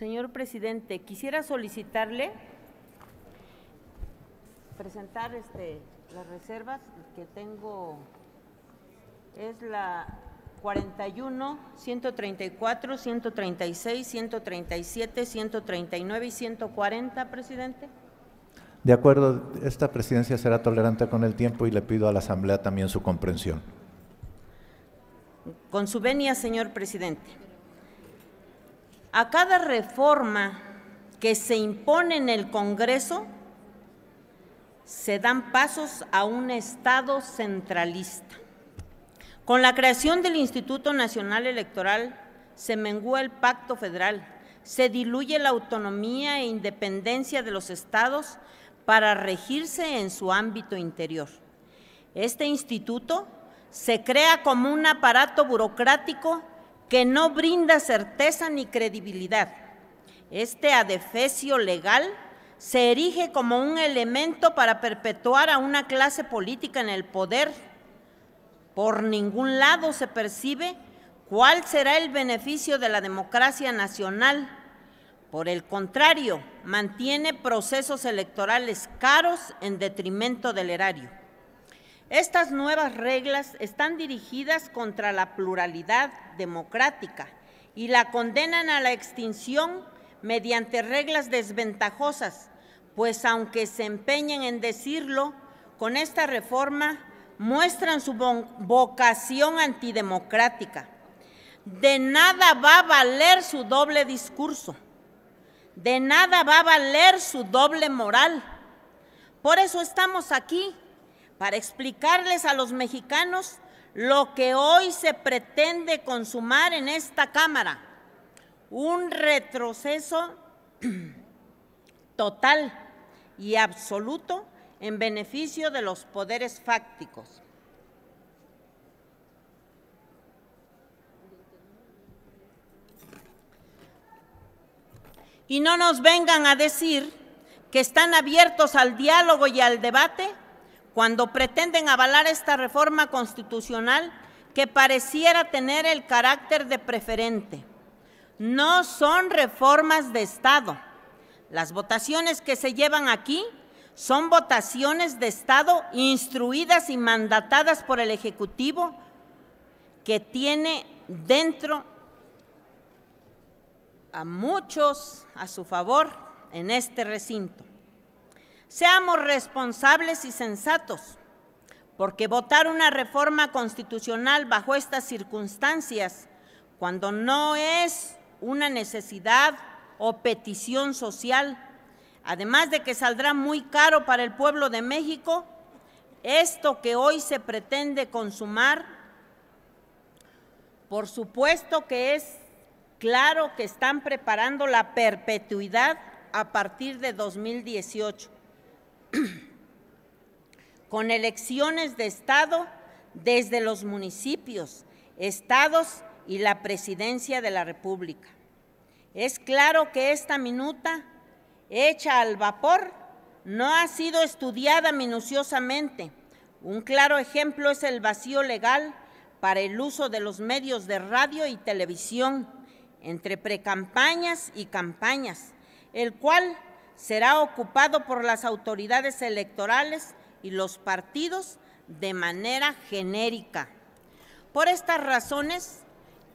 Señor presidente, quisiera solicitarle presentar este, las reservas que tengo. Es la 41, 134, 136, 137, 139 y 140, presidente. De acuerdo, esta presidencia será tolerante con el tiempo y le pido a la Asamblea también su comprensión. Con su venia, señor presidente. A cada reforma que se impone en el Congreso, se dan pasos a un Estado centralista. Con la creación del Instituto Nacional Electoral se mengúa el pacto federal, se diluye la autonomía e independencia de los estados para regirse en su ámbito interior. Este instituto se crea como un aparato burocrático que no brinda certeza ni credibilidad. Este adefesio legal se erige como un elemento para perpetuar a una clase política en el poder. Por ningún lado se percibe cuál será el beneficio de la democracia nacional. Por el contrario, mantiene procesos electorales caros en detrimento del erario. Estas nuevas reglas están dirigidas contra la pluralidad democrática y la condenan a la extinción mediante reglas desventajosas, pues aunque se empeñen en decirlo, con esta reforma muestran su vocación antidemocrática. De nada va a valer su doble discurso, de nada va a valer su doble moral. Por eso estamos aquí para explicarles a los mexicanos lo que hoy se pretende consumar en esta Cámara, un retroceso total y absoluto en beneficio de los poderes fácticos. Y no nos vengan a decir que están abiertos al diálogo y al debate cuando pretenden avalar esta reforma constitucional que pareciera tener el carácter de preferente. No son reformas de Estado. Las votaciones que se llevan aquí son votaciones de Estado instruidas y mandatadas por el Ejecutivo que tiene dentro a muchos a su favor en este recinto. Seamos responsables y sensatos, porque votar una reforma constitucional bajo estas circunstancias, cuando no es una necesidad o petición social, además de que saldrá muy caro para el pueblo de México, esto que hoy se pretende consumar, por supuesto que es claro que están preparando la perpetuidad a partir de 2018 con elecciones de Estado desde los municipios, estados y la presidencia de la República. Es claro que esta minuta, hecha al vapor, no ha sido estudiada minuciosamente. Un claro ejemplo es el vacío legal para el uso de los medios de radio y televisión entre precampañas y campañas, el cual será ocupado por las autoridades electorales y los partidos de manera genérica. Por estas razones,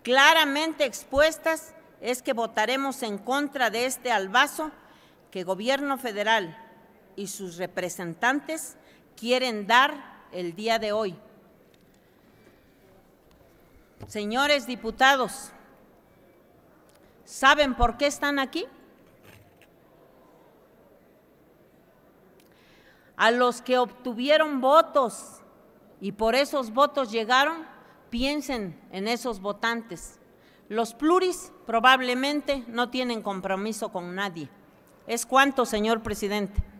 claramente expuestas, es que votaremos en contra de este albazo que gobierno federal y sus representantes quieren dar el día de hoy. Señores diputados, ¿saben por qué están aquí? a los que obtuvieron votos y por esos votos llegaron, piensen en esos votantes. Los pluris probablemente no tienen compromiso con nadie. ¿Es cuánto, señor presidente?